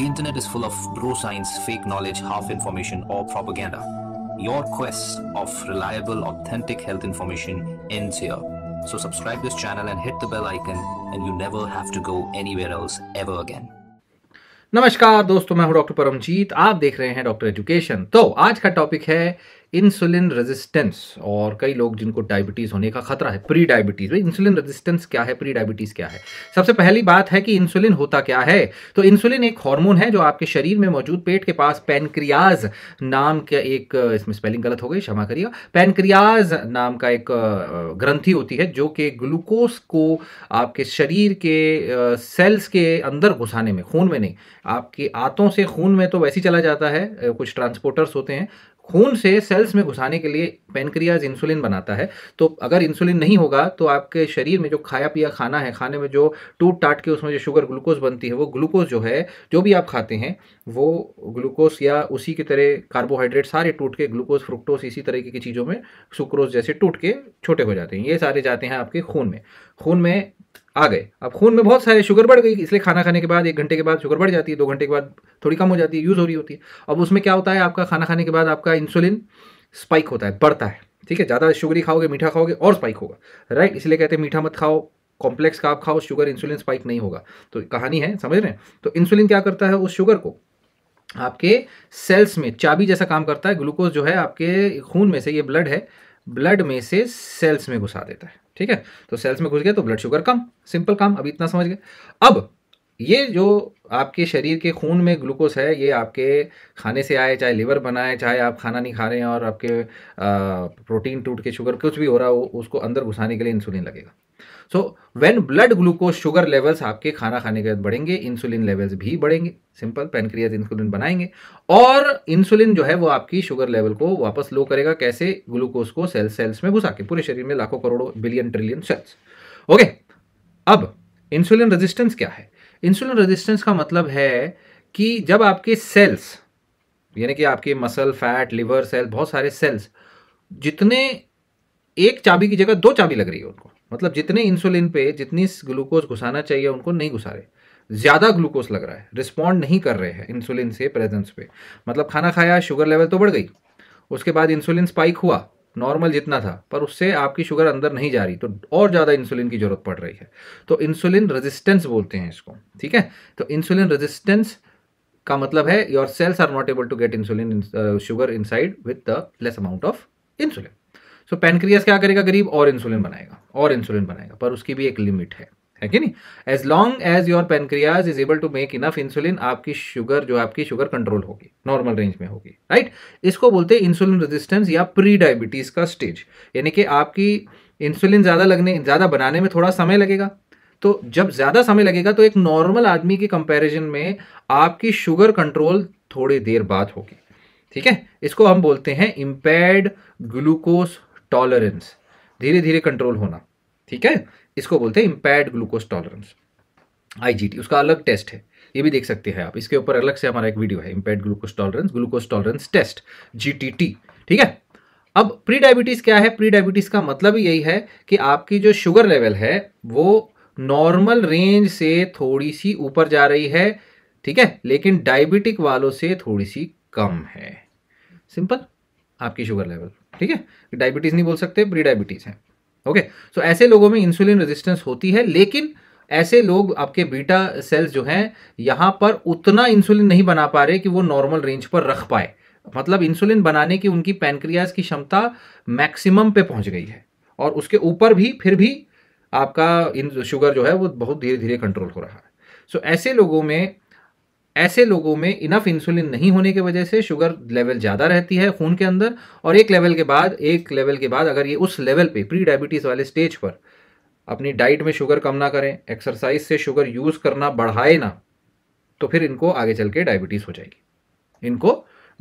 The internet is full of bro science, fake knowledge, half information, or propaganda. Your quest of reliable, authentic health information ends here. So subscribe this channel and hit the bell icon, and you never have to go anywhere else ever again. नमस्कार दोस्तों मैं हूं doctor Paramjit आप देख रहे हैं doctor education तो आज का टॉपिक है इंसुलिन रेजिस्टेंस और कई लोग जिनको डायबिटीज़ होने का खतरा है प्री डायबिटीज़ इंसुलिन रेजिस्टेंस क्या है प्री डायबिटीज़ क्या है सबसे पहली बात है कि इंसुलिन होता क्या है तो इंसुलिन एक हार्मोन है जो आपके शरीर में मौजूद पेट के पास पेनक्रियाज नाम का एक इसमें स्पेलिंग गलत हो गई क्षमा करिएगा पेनक्रियाज नाम का एक ग्रंथी होती है जो कि ग्लूकोज को आपके शरीर के सेल्स के अंदर घुसाने में खून में नहीं आपके आंतों से खून में तो वैसे ही चला जाता है कुछ ट्रांसपोर्टर्स होते हैं खून से सेल्स में घुसाने के लिए पेनक्रियाज इंसुलिन बनाता है तो अगर इंसुलिन नहीं होगा तो आपके शरीर में जो खाया पिया खाना है खाने में जो टूट टाट के उसमें जो शुगर ग्लूकोज बनती है वो ग्लूकोज जो है जो भी आप खाते हैं वो ग्लूकोज या उसी की तरह कार्बोहाइड्रेट सारे टूट के ग्लूकोज फ्रुक्टोज इसी तरह की चीज़ों में सुक्रोज जैसे टूट के छोटे हो जाते हैं ये सारे जाते हैं आपके खून में खून में आ गए अब खून में बहुत सारे शुगर बढ़ गई इसलिए खाना खाने के बाद एक घंटे के बाद शुगर बढ़ जाती है दो घंटे के बाद थोड़ी कम हो जाती है यूज़ हो रही होती है अब उसमें क्या होता है आपका खाना खाने के बाद आपका इंसुलिन स्पाइक होता है बढ़ता है ठीक है ज़्यादा शुगरी खाओगे मीठा खाओगे और स्पाइक होगा राइट इसलिए कहते हैं मीठा मत खाओ कॉम्प्लेक्स का आप खाओ शुगर इंसुलिन स्पाइक नहीं होगा तो कहानी है समझ रहे हैं तो इंसुलिन क्या करता है उस शुगर को आपके सेल्स में चाबी जैसा काम करता है ग्लूकोज जो है आपके खून में से ये ब्लड है ब्लड में से सेल्स में घुसा देता है ठीक है तो सेल्स में घुस गया तो ब्लड शुगर कम सिंपल काम अब इतना समझ गए अब ये जो आपके शरीर के खून में ग्लूकोज है ये आपके खाने से आए चाहे लिवर बनाए चाहे आप खाना नहीं खा रहे हैं और आपके प्रोटीन टूट के शुगर कुछ भी हो रहा हो उसको अंदर घुसाने के लिए इंसुलिन लगेगा so when blood glucose sugar levels आपके खाना खाने के बाद बढ़ेंगे इंसुलिन लेवल्स भी बढ़ेंगे सिंपल पेनक्रियाज इंसुलिन बनाएंगे और इंसुलिन जो है वो आपकी शुगर लेवल को वापस लो करेगा कैसे ग्लूकोज को सेल सेल्स में घुसा के पूरे शरीर में लाखों करोड़ों बिलियन ट्रिलियन सेल्स ओके अब इंसुलिन रेजिस्टेंस क्या है इंसुलिन रेजिस्टेंस का मतलब है कि जब आपके सेल्स यानी कि आपके मसल फैट लिवर सेल बहुत सारे सेल्स जितने एक चाबी की जगह दो चाबी लग रही है उनको मतलब जितने इंसुलिन पे जितनी ग्लूकोज घुसाना चाहिए उनको नहीं घुसा रहे ज़्यादा ग्लूकोज लग रहा है रिस्पॉन्ड नहीं कर रहे हैं इंसुलिन से प्रेजेंस पे मतलब खाना खाया शुगर लेवल तो बढ़ गई उसके बाद इंसुलिन स्पाइक हुआ नॉर्मल जितना था पर उससे आपकी शुगर अंदर नहीं जा रही तो और ज़्यादा इंसुलिन की ज़रूरत पड़ रही है तो इंसुलिन रेजिस्टेंस बोलते हैं इसको ठीक है तो इंसुलिन रेजिस्टेंस का मतलब है your cells are not able to get insulin sugar inside with the less amount of insulin so pancreas क्या करेगा गरीब और इंसुलिन बनाएगा और इंसुलिन बनाएगा पर उसकी भी एक लिमिट है है कि नहीं as long as your pancreas is able to make enough insulin आपकी शुगर जो आपकी शुगर कंट्रोल होगी नॉर्मल रेंज में होगी राइट इसको बोलते हैं इंसुलिन रेजिस्टेंस या प्री डायबिटीज़ का स्टेज यानी कि आपकी इंसुलिन ज़्यादा लगने ज़्यादा बनाने में थोड़ा समय लगेगा तो जब ज़्यादा समय लगेगा तो एक नॉर्मल आदमी के कंपेरिजन में आपकी शुगर कंट्रोल थोड़ी देर बाद होगी ठीक है इसको हम बोलते हैं इम्पेड ग्लूकोज टॉलरेंस धीरे धीरे कंट्रोल होना ठीक है इसको बोलते हैं इम्पैड ग्लूकोज टॉलरेंस आईजीटी उसका अलग टेस्ट है ये भी देख सकते हैं आप इसके ऊपर अलग से हमारा एक वीडियो है impaired glucose tolerance glucose tolerance test GTT ठीक है अब प्री डायबिटीज़ क्या है प्री डायबिटीज़ का मतलब यही है कि आपकी जो शुगर लेवल है वो नॉर्मल रेंज से थोड़ी सी ऊपर जा रही है ठीक है लेकिन डायबिटिक वालों से थोड़ी सी कम है सिंपल आपकी शुगर लेवल ठीक है डायबिटीज़ नहीं बोल सकते प्री डायबिटीज़ है ओके सो ऐसे लोगों में इंसुलिन रेजिस्टेंस होती है लेकिन ऐसे लोग आपके बीटा सेल्स जो हैं यहाँ पर उतना इंसुलिन नहीं बना पा रहे कि वो नॉर्मल रेंज पर रख पाए मतलब इंसुलिन बनाने की उनकी पैनक्रियाज की क्षमता मैक्सिमम पे पहुंच गई है और उसके ऊपर भी फिर भी आपका इन शुगर जो है वो बहुत धीरे धीरे कंट्रोल हो रहा है सो so, ऐसे लोगों में ऐसे लोगों में इनफ इंसुलिन नहीं होने की वजह से शुगर लेवल ज़्यादा रहती है खून के अंदर और एक लेवल के बाद एक लेवल के बाद अगर ये उस लेवल पे प्री डायबिटीज़ वाले स्टेज पर अपनी डाइट में शुगर कम ना करें एक्सरसाइज से शुगर यूज़ करना बढ़ाए ना तो फिर इनको आगे चल के डायबिटीज़ हो जाएगी इनको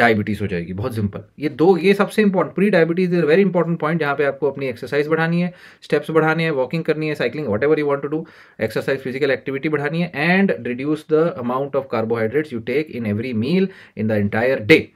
डायबिटीज़ हो जाएगी बहुत सिंपल ये दो ये सबसे important prediabetes is very important point जहाँ पे आपको अपनी एक्सरसाइज बढ़ानी है स्टेप्स बढ़ाने हैं वॉकिंग करनी है cycling whatever you want to do exercise physical activity बढ़ानी है and reduce the amount of carbohydrates you take in every meal in the entire day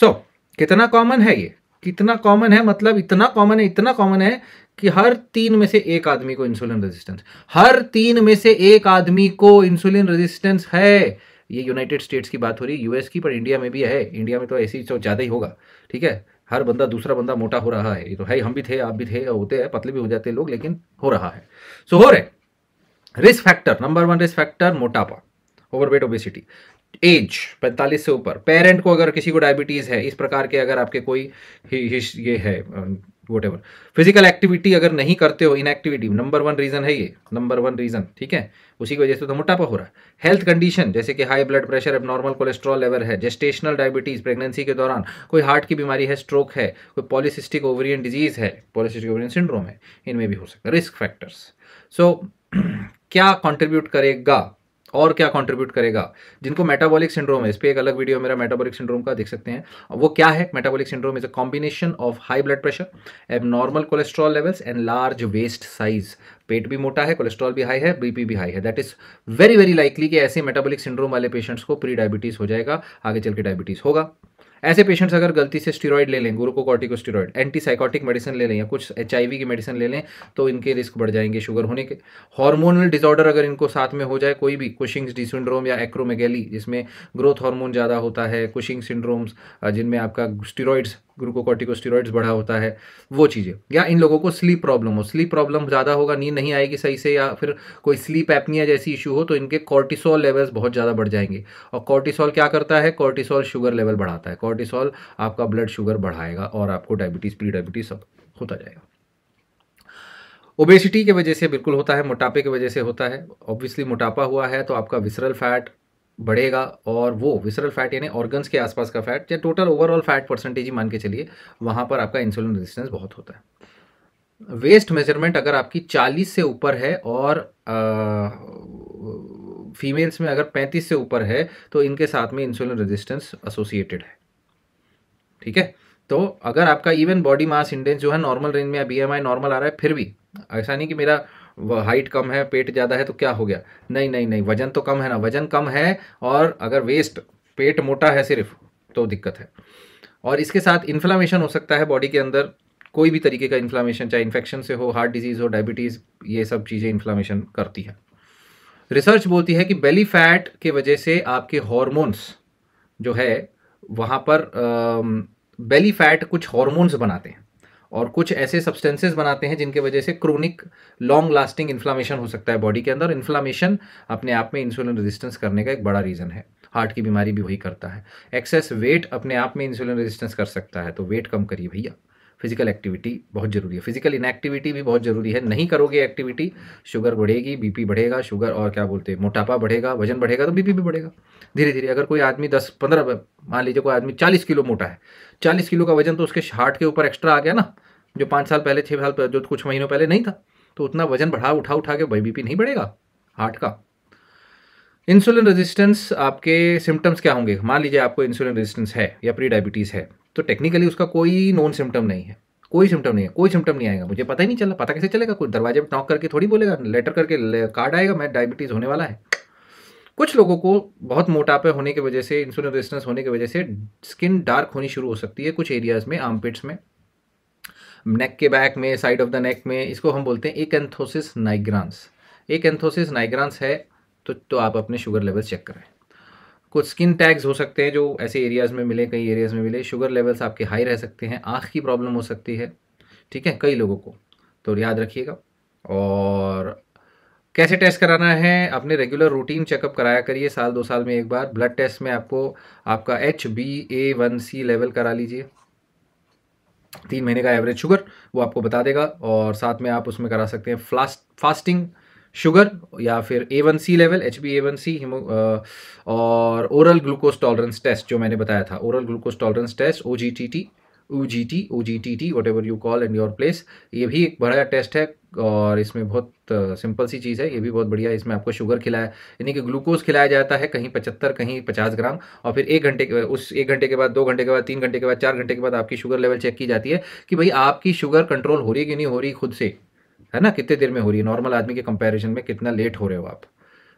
so कितना कॉमन है ये कितना कॉमन है मतलब इतना कॉमन है इतना कॉमन है कि हर तीन में से एक आदमी को इंसुलिन रेजिस्टेंस हर तीन में से एक आदमी को इंसुलिन रेजिस्टेंस है ये यूनाइटेड स्टेट्स की बात हो रही है यूएस की पर इंडिया में भी है इंडिया में तो ऐसी तो ज़्यादा ही होगा ठीक है हर बंदा दूसरा बंदा मोटा हो रहा है ये तो है हम भी थे आप भी थे होते हैं पतले भी हो जाते हैं लोग लेकिन हो रहा है सो so, हो रहे risk factor number one risk factor मोटापा ओवरवेट ओबेसिटी एज 45 से ऊपर पेरेंट को अगर किसी को डायबिटीज़ है इस प्रकार के अगर आपके कोई ही, ही, ये है वट एवर फिजिकल एक्टिविटी अगर नहीं करते हो इनएक्टिविटी नंबर वन रीज़न है ये नंबर वन रीज़न ठीक है उसी की वजह से तो मोटापा हो रहा है हेल्थ कंडीशन जैसे कि high blood pressure abnormal cholesterol level है जेस्टेशनल डायबिटीज़ प्रेगनेंसी के दौरान कोई हार्ट की बीमारी है स्ट्रोक है कोई पॉलिसिस्टिक ओवरियन डिजीज़ है पॉलिसिस्टिक ओवरियन सिंड्रोम है इनमें भी हो सकता है रिस्क फैक्टर्स सो क्या कॉन्ट्रीब्यूट करेगा और क्या कंट्रीब्यूट करेगा जिनको मेटाबॉलिक सिंड्रोम है इस पर एक अलग वीडियो मेरा मेटाबॉलिक सिंड्रोम का देख सकते हैं वो क्या है metabolic syndrome is a combination of high blood pressure abnormal cholesterol levels and large waist size पेट भी मोटा है कोलेस्ट्रॉल भी हाई है बीपी भी हाई है that is very very likely कि ऐसे मेटाबॉलिक सिंड्रोम वाले पेशेंट्स को प्री डायबिटीज़ हो जाएगा आगे चल के डायबिटीज़ होगा ऐसे पेशेंट्स अगर गलती से स्टीरॉयड ले लें ग्लूकोकॉर्टिकोस्टीरॉयड एंटी साइकोटिक मेडिसिन ले लें या कुछ एच की मेडिसिन ले लें तो इनके रिस्क बढ़ जाएंगे शुगर होने के हार्मोनल डिसऑर्डर अगर इनको साथ में हो जाए कोई भी कुशिंग्स डी सिंड्रोम या एक्रोमेगैली जिसमें ग्रोथ हार्मोन ज़्यादा होता है कुशिंग सिंड्रोम्स जिनमें आपका स्टीरॉयड्स ग्लूकोकॉर्टिकोस्टीरॉइड्स बढ़ा होता है वो चीज़ें या इन लोगों को स्लीप प्रॉब्लम हो स्लीप प्रॉब्लम ज़्यादा होगा नींद नहीं आएगी सही से या फिर कोई स्लीप एपनिया जैसी इशू हो तो इनके कॉर्टिसोल लेवल्स बहुत ज़्यादा बढ़ जाएंगे और कॉर्टिसोल क्या करता है कॉर्टिसोल शुगर लेवल बढ़ाता है कॉर्टिसॉल आपका ब्लड शुगर बढ़ाएगा और आपको डायबिटीज़ प्री डायबिटीज़ सब होता जाएगा ओबेसिटी के वजह से बिल्कुल होता है मोटापे की वजह से होता है ऑब्वियसली मोटापा हुआ है तो आपका विसरल फैट बढ़ेगा और वो विसरल फैट यानी ऑर्गन्स के आसपास का फैट या टोटल ओवरऑल फैट परसेंटेज ही मान के चलिए वहाँ पर आपका इंसुलिन रेजिस्टेंस बहुत होता है वेस्ट मेजरमेंट अगर आपकी 40 से ऊपर है और फीमेल्स में अगर 35 से ऊपर है तो इनके साथ में इंसुलिन रेजिस्टेंस एसोसिएटेड है ठीक है तो अगर आपका इवन बॉडी मास इंडेंस जो है नॉर्मल रेंज में एम आई नॉर्मल आ रहा है फिर भी ऐसा नहीं कि मेरा हाइट कम है पेट ज़्यादा है तो क्या हो गया नहीं नहीं नहीं वजन तो कम है ना वजन कम है और अगर वेस्ट पेट मोटा है सिर्फ तो दिक्कत है और इसके साथ इन्फ्लामेशन हो सकता है बॉडी के अंदर कोई भी तरीके का इन्फ्लामेशन चाहे इन्फेक्शन से हो हार्ट डिजीज़ हो डायबिटीज़ ये सब चीज़ें इन्फ्लामेशन करती है रिसर्च बोलती है कि बेली फैट के वजह से आपके हॉर्मोन्स जो है वहाँ पर बेली फैट कुछ हॉर्मोन्स बनाते हैं और कुछ ऐसे सब्सटेंसेस बनाते हैं जिनके वजह से क्रोनिक लॉन्ग लास्टिंग इन्फ्लामेशन हो सकता है बॉडी के अंदर इन्फ्लामेशन अपने आप में इंसुलिन रेजिस्टेंस करने का एक बड़ा रीज़न है हार्ट की बीमारी भी वही करता है एक्सेस वेट अपने आप में इंसुलिन रेजिस्टेंस कर सकता है तो वेट कम करिए भैया फिजिकल एक्टिविटी बहुत ज़रूरी है फिजिकल इनएक्टिविटी भी बहुत ज़रूरी है नहीं करोगे एक्टिविटी शुगर बढ़ेगी बीपी बढ़ेगा शुगर और क्या बोलते हैं मोटापा बढ़ेगा वजन बढ़ेगा तो बीपी भी बढ़ेगा धीरे धीरे अगर कोई आदमी दस पंद्रह मान लीजिए कोई आदमी चालीस किलो मोटा है चालीस किलो का वजन तो उसके हार्ट के ऊपर एक्स्ट्रा आ गया ना जो पाँच साल पहले छः साल जो कुछ महीनों पहले नहीं था तो उतना वजन बढ़ा उठा उठा के भाई बीपी नहीं बढ़ेगा हार्ट का इंसुलिन रेजिस्टेंस आपके सिम्टम्स क्या होंगे मान लीजिए आपको इंसुलिन रेजिस्टेंस है या प्री डायबिटीज़ है तो टेक्निकली उसका कोई नॉन सिम्टम नहीं है कोई सिम्टम नहीं है कोई सिम्टम नहीं आएगा मुझे पता ही नहीं चला पता कैसे चलेगा कोई दरवाजे में टॉक करके थोड़ी बोलेगा लेटर करके कार्ड आएगा मैं डायबिटीज़ होने वाला है कुछ लोगों को बहुत मोटापे होने की वजह से इंसुलिन रेजिस्टेंस होने की वजह से स्किन डार्क होनी शुरू हो सकती है कुछ एरियाज़ में आर्मपिट्स में नेक के बैक में साइड ऑफ द नेक में इसको हम बोलते हैं एक एंथोसिस नाइग्रांस एक एंथोसिस नाइग्रांस है तो तो आप अपने शुगर लेवल चेक करें कुछ स्किन टैग्स हो सकते हैं जो ऐसे एरियाज़ में मिले कई एरियाज़ में मिले शुगर लेवल्स आपके हाई रह सकते हैं आँख की प्रॉब्लम हो सकती है ठीक है कई लोगों को तो याद रखिएगा और कैसे टेस्ट कराना है अपने रेगुलर रूटीन चेकअप कराया करिए साल दो साल में एक बार ब्लड टेस्ट में आपको आपका H B A one C level करा लीजिए तीन महीने का एवरेज शुगर वो आपको बता देगा और साथ में आप उसमें करा सकते हैं फ्लास्ट फास्टिंग शुगर या फिर A one C level H B A one C हिमो और ओरल ग्लूकोज टॉलरेंस टेस्ट जो मैंने बताया था oral glucose tolerance test O G T T O G T O G T T whatever you call and your place ये भी एक बढ़िया टेस्ट है और इसमें बहुत सिंपल uh, सी चीज़ है ये भी बहुत बढ़िया है इसमें आपको शुगर खिलाया यानी कि ग्लूकोज खिलाया जाता है कहीं पचहत्तर कहीं पचास ग्राम और फिर एक घंटे के उस एक घंटे के बाद दो घंटे के बाद तीन घंटे के बाद चार घंटे के बाद आपकी शुगर लेवल चेक की जाती है कि भाई आपकी शुगर कंट्रोल हो रही है कि नहीं हो रही खुद से है ना कितने देर में हो रही है नॉर्मल आदमी के कंपैरिजन में कितना लेट हो रहे हो आप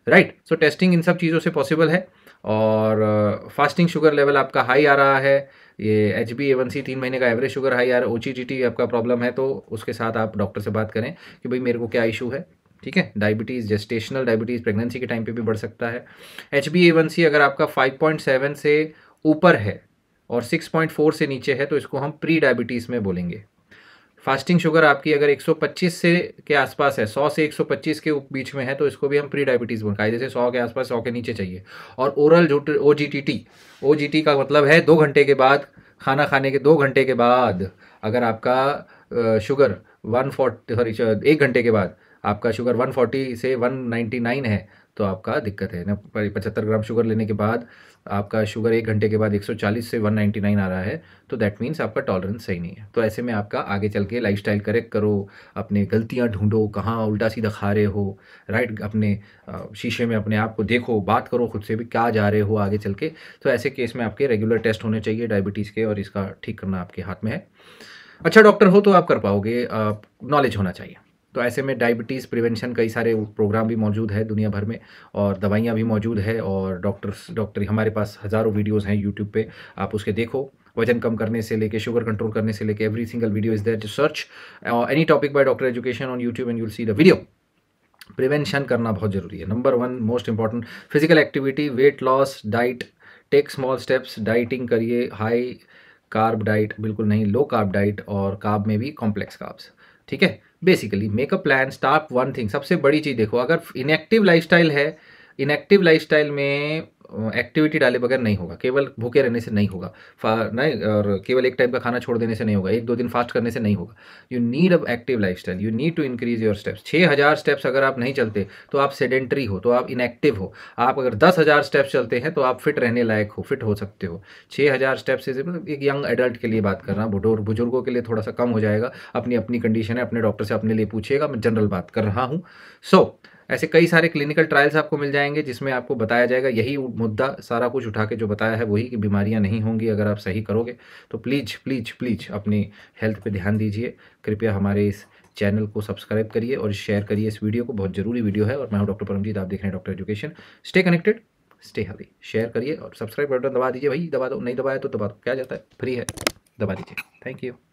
राइट सो टेस्टिंग इन सब चीज़ों से पॉसिबल है और फास्टिंग शुगर लेवल आपका हाई आ रहा है ये H B A one C तीन महीने का एवरेज शुगर हाई आ रहा है ओ ची जी टी आपका प्रॉब्लम है तो उसके साथ आप डॉक्टर से बात करें कि भाई मेरे को क्या इशू है ठीक है डायबिटीज़ जेस्टेशनल डायबिटीज़ प्रेगनेंसी के टाइम पे भी बढ़ सकता है H B A one C अगर आपका 5.7 से ऊपर है और 6.4 से नीचे है तो इसको हम प्री डायबिटीज़ में बोलेंगे फास्टिंग शुगर आपकी अगर 125 से के आसपास है 100 से 125 के बीच में है तो इसको भी हम प्री डायबिटीज़ हैं जैसे 100 के आसपास 100 के नीचे चाहिए और oral O G T T O G T का मतलब है दो घंटे के बाद खाना खाने के दो घंटे के बाद अगर आपका शुगर वन फोर्टी सॉरी एक घंटे के बाद आपका शुगर फोर्टी से नाइन है तो आपका दिक्कत है ना पचहत्तर ग्राम शुगर लेने के बाद आपका शुगर एक घंटे के बाद 140 से 199 आ रहा है तो दैट मीन्स आपका टॉलरेंस सही नहीं है तो ऐसे में आपका आगे चल के लाइफ करेक्ट करो अपने गलतियाँ ढूंढो कहाँ उल्टा सीधा खा रहे हो राइट अपने शीशे में अपने आप को देखो बात करो खुद से भी क्या जा रहे हो आगे चल के तो ऐसे केस में आपके रेगुलर टेस्ट होने चाहिए डायबिटीज़ के और इसका ठीक करना आपके हाथ में है अच्छा डॉक्टर हो तो आप कर पाओगे नॉलेज होना चाहिए तो ऐसे में डायबिटीज़ प्रिवेंशन कई सारे प्रोग्राम भी मौजूद है दुनिया भर में और दवाइयाँ भी मौजूद है और डॉक्टर्स डॉक्टरी हमारे पास हज़ारों वीडियोज़ हैं यूट्यूब पर आप उसके देखो वजन कम करने से लेके शुगर कंट्रोल करने से लेके every single video is there to search any topic by doctor education on YouTube and you'll see the video prevention करना बहुत ज़रूरी है number one most important physical activity weight loss diet take small steps dieting करिए high carb diet बिल्कुल नहीं low carb diet और carb में भी कॉम्प्लेक्स कार्ब्स ठीक है basically make a plan start one thing सबसे बड़ी चीज़ देखो अगर इनएक्टिव लाइफस्टाइल है इनएक्टिव लाइफस्टाइल में एक्टिविटी डाले बगैर नहीं होगा केवल भूखे रहने से नहीं होगा नहीं और केवल एक टाइम का खाना छोड़ देने से नहीं होगा एक दो दिन फास्ट करने से नहीं होगा you need an active life you need to increase your steps छः हज़ार स्टेप्स अगर आप नहीं चलते तो आप सेडेंट्री हो तो आप इनएक्टिव हो आप अगर दस हज़ार स्टेप्स चलते हैं तो आप फिट रहने लायक हो फिट हो सकते हो छः हज़ार स्टेप्स से मतलब एक यंग एडल्ट के लिए बात कर रहा हूँ बुजुर्गों के लिए थोड़ा सा कम हो जाएगा अपनी अपनी कंडीशन है अपने डॉक्टर से अपने लिए पूछिएगा मैं जनरल बात कर रहा हूँ सो so, ऐसे कई सारे क्लिनिकल ट्रायल्स आपको मिल जाएंगे जिसमें आपको बताया जाएगा यही मुद्दा सारा कुछ उठा के जो बताया है वही कि बीमारियां नहीं होंगी अगर आप सही करोगे तो प्लीज़ प्लीज़ प्लीज़ अपनी हेल्थ पे ध्यान दीजिए कृपया हमारे इस चैनल को सब्सक्राइब करिए और शेयर करिए इस वीडियो को बहुत ज़रूरी वीडियो है और मैं हूँ डॉक्टर परमजीत आप देख रहे हैं doctor education stay connected stay healthy share करिए और सब्सक्राइब बटन दबा दीजिए भाई दबा दो नहीं दबाया तो दबा दो क्या जाता है फ्री है दबा दीजिए थैंक यू